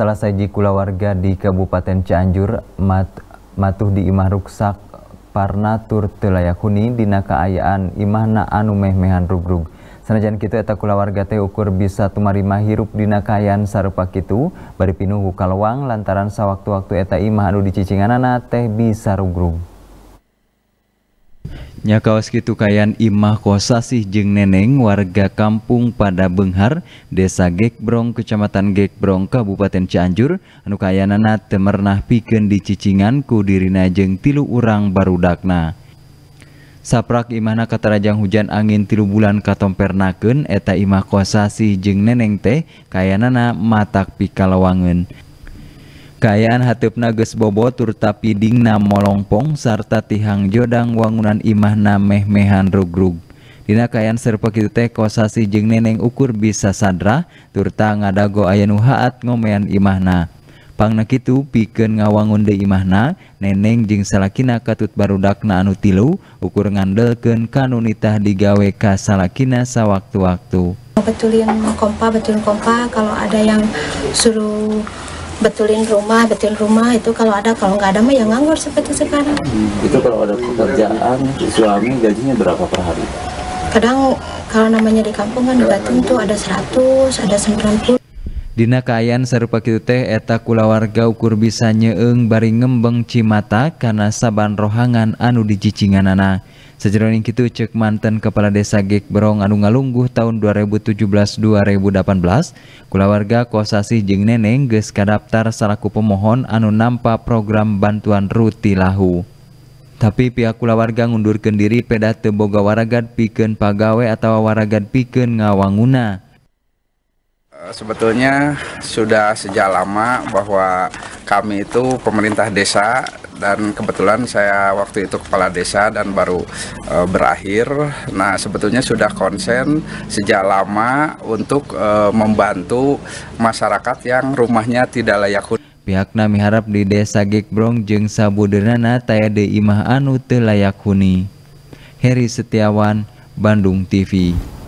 salah saji kula warga di Kabupaten Cianjur mat, matuh di imah ruksak parnatur telayakuni dina kaayaan imahna anu meh-mehan rugrug. Sanajan kitu eta kula warga teh ukur bisa tumarima hirup dina kaayaan sarupa kitu bari pinuhu kalawang lantaran sawaktu-waktu eta imah anu cicinganana teh bisa rugrug. kaosskitukukaian Imah kos sihje neneng warga kampmpung Pada Benghar,a Gek Brong Kecamatan Gek Brong Kabupaten Canjur, Anukayanana Temernah piken di Ccingan kudirnajeng tilu urang Baru Dakna. Saprak imana katajang hujan angin tilu bulan katompernaken eta Imah kos sihjeng neneng teh kayaana matatak pikalawangen. q Kayan hatup Nages Bobo turta pidingnam molongpong sarta tihang jodang wangunan Imahna Meh mehanddro grup Dina kayan serpekite kosasi jeungng neneng ukur bisa sadrah turta nga dago aya nuat ngomaya Imahnapangnatu piken ngawangun di Imahna neneng jing salakinna katut baru dakkna anu tilu ukur ngdelken kan unitah digawe ka salakinasa waktu-waktucul yang kompa betul kompa kalau ada yang suruh betulin rumah, betulin rumah itu kalau ada, kalau nggak ada mah ya nganggur seperti sekarang. Hmm, itu kalau ada pekerjaan, suami gajinya berapa per hari? Kadang kalau namanya di kampung kan di Batu itu ada 100, ada 90. Dina kayan serupa kitu teh eta warga ukur bisa nyeeng bari ngembeng cimata karena saban rohangan anu dijicinganana. Sejroning itu cek mantan Kepala Desa Gek Berong Anungalungguh tahun 2017-2018, kulawarga kuasasi jeung Neneng geus kadaftar salaku pemohon anu nampa program bantuan Ruti Lahu. Tapi pihak kulawarga ngundurkeun diri peda teu boga waragad pikeun pagawe atau waragad piken ngawanguna. Eh, sebetulnya sudah sejak lama bahwa kami itu pemerintah desa dan kebetulan saya waktu itu kepala desa dan baru e, berakhir. Nah, sebetulnya sudah konsen sejak lama untuk e, membantu masyarakat yang rumahnya tidak layak huni. Pihak Nami harap di desa Gekbrong Jeng sabudernana taya de imah anu telayak layak huni. Heri Setiawan, Bandung TV.